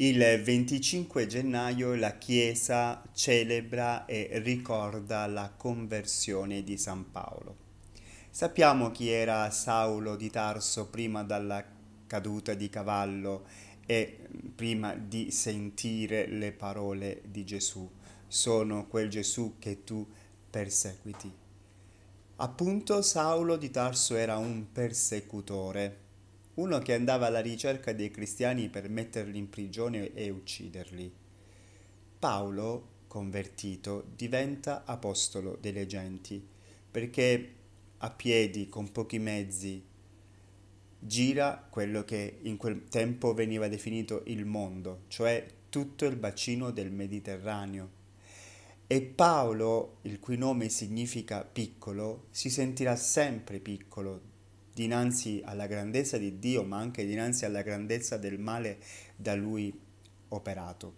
Il 25 gennaio la Chiesa celebra e ricorda la conversione di San Paolo. Sappiamo chi era Saulo di Tarso prima della caduta di cavallo e prima di sentire le parole di Gesù. Sono quel Gesù che tu perseguiti. Appunto Saulo di Tarso era un persecutore uno che andava alla ricerca dei cristiani per metterli in prigione e ucciderli. Paolo, convertito, diventa apostolo delle genti, perché a piedi, con pochi mezzi, gira quello che in quel tempo veniva definito il mondo, cioè tutto il bacino del Mediterraneo. E Paolo, il cui nome significa piccolo, si sentirà sempre piccolo dinanzi alla grandezza di Dio, ma anche dinanzi alla grandezza del male da lui operato.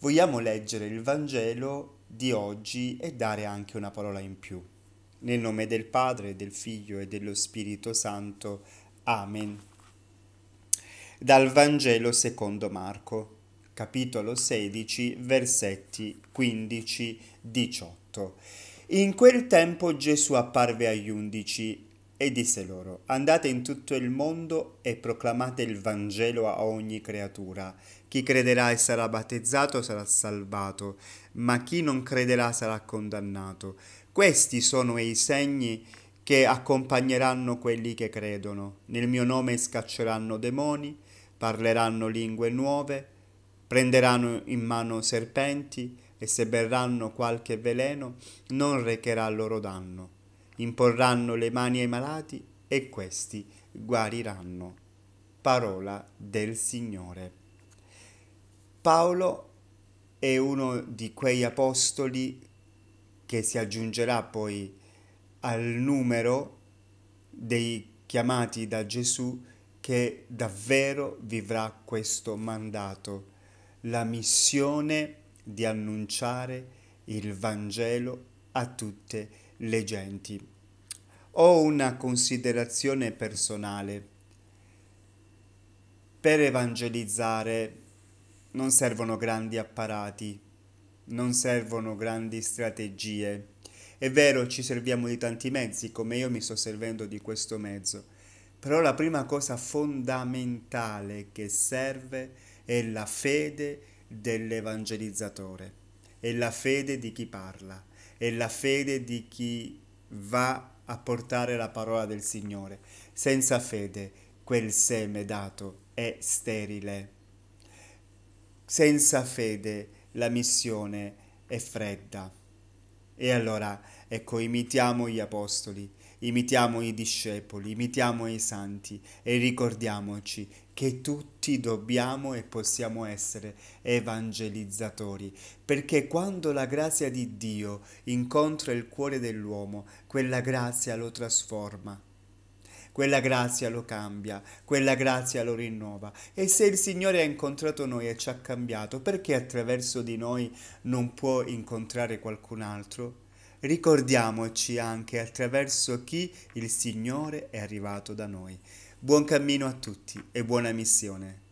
Vogliamo leggere il Vangelo di oggi e dare anche una parola in più. Nel nome del Padre, del Figlio e dello Spirito Santo. Amen. Dal Vangelo secondo Marco, capitolo 16, versetti 15-18. In quel tempo Gesù apparve agli undici e disse loro, andate in tutto il mondo e proclamate il Vangelo a ogni creatura. Chi crederà e sarà battezzato sarà salvato, ma chi non crederà sarà condannato. Questi sono i segni che accompagneranno quelli che credono. Nel mio nome scacceranno demoni, parleranno lingue nuove, prenderanno in mano serpenti e se berranno qualche veleno non recherà loro danno imporranno le mani ai malati e questi guariranno. Parola del Signore. Paolo è uno di quegli apostoli che si aggiungerà poi al numero dei chiamati da Gesù che davvero vivrà questo mandato, la missione di annunciare il Vangelo a tutte le le genti. Ho una considerazione personale. Per evangelizzare non servono grandi apparati, non servono grandi strategie. È vero, ci serviamo di tanti mezzi, come io mi sto servendo di questo mezzo, però la prima cosa fondamentale che serve è la fede dell'evangelizzatore, è la fede di chi parla è la fede di chi va a portare la parola del Signore. Senza fede quel seme dato è sterile. Senza fede la missione è fredda. E allora, ecco, imitiamo gli apostoli imitiamo i discepoli, imitiamo i santi e ricordiamoci che tutti dobbiamo e possiamo essere evangelizzatori, perché quando la grazia di Dio incontra il cuore dell'uomo, quella grazia lo trasforma quella grazia lo cambia, quella grazia lo rinnova. E se il Signore ha incontrato noi e ci ha cambiato, perché attraverso di noi non può incontrare qualcun altro? ricordiamoci anche attraverso chi il Signore è arrivato da noi. Buon cammino a tutti e buona missione.